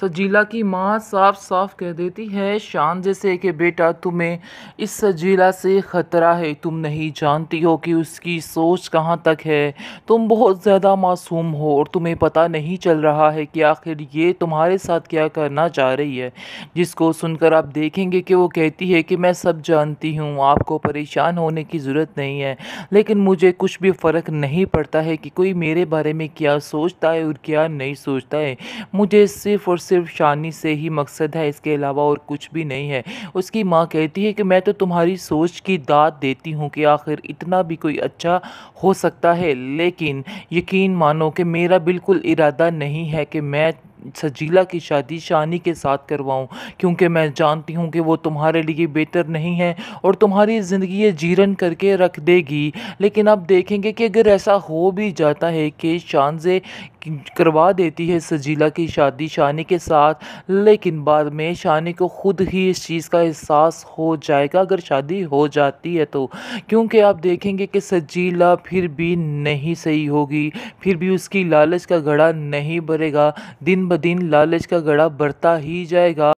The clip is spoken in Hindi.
सजीला की माँ साफ साफ कह देती है शान जैसे कि बेटा तुम्हें इस सजीला से ख़तरा है तुम नहीं जानती हो कि उसकी सोच कहाँ तक है तुम बहुत ज़्यादा मासूम हो और तुम्हें पता नहीं चल रहा है कि आखिर ये तुम्हारे साथ क्या करना चाह रही है जिसको सुनकर आप देखेंगे कि वो कहती है कि मैं सब जानती हूँ आपको परेशान होने की ज़रूरत नहीं है लेकिन मुझे कुछ भी फ़र्क नहीं पड़ता है कि कोई मेरे बारे में क्या सोचता है और क्या नहीं सोचता है मुझे सिर्फ़ और सिर्फ शानी से ही मकसद है इसके अलावा और कुछ भी नहीं है उसकी माँ कहती है कि मैं तो तुम्हारी सोच की दाद देती हूँ कि आखिर इतना भी कोई अच्छा हो सकता है लेकिन यकीन मानो कि मेरा बिल्कुल इरादा नहीं है कि मैं सजीला की शादी शानी के साथ करवाऊं क्योंकि मैं जानती हूं कि वो तुम्हारे लिए बेहतर नहीं है और तुम्हारी ज़िंदगी ये जीरन करके रख देगी लेकिन आप देखेंगे कि अगर ऐसा हो भी जाता है कि शानजे करवा देती है सजीला की शादी शानी के साथ लेकिन बाद में शानी को खुद ही इस चीज़ का एहसास हो जाएगा अगर शादी हो जाती है तो क्योंकि आप देखेंगे कि सजीला फिर भी नहीं सही होगी फिर भी उसकी लालच का घड़ा नहीं भरेगा दिन ब दिन लालच का घड़ा बढ़ता ही जाएगा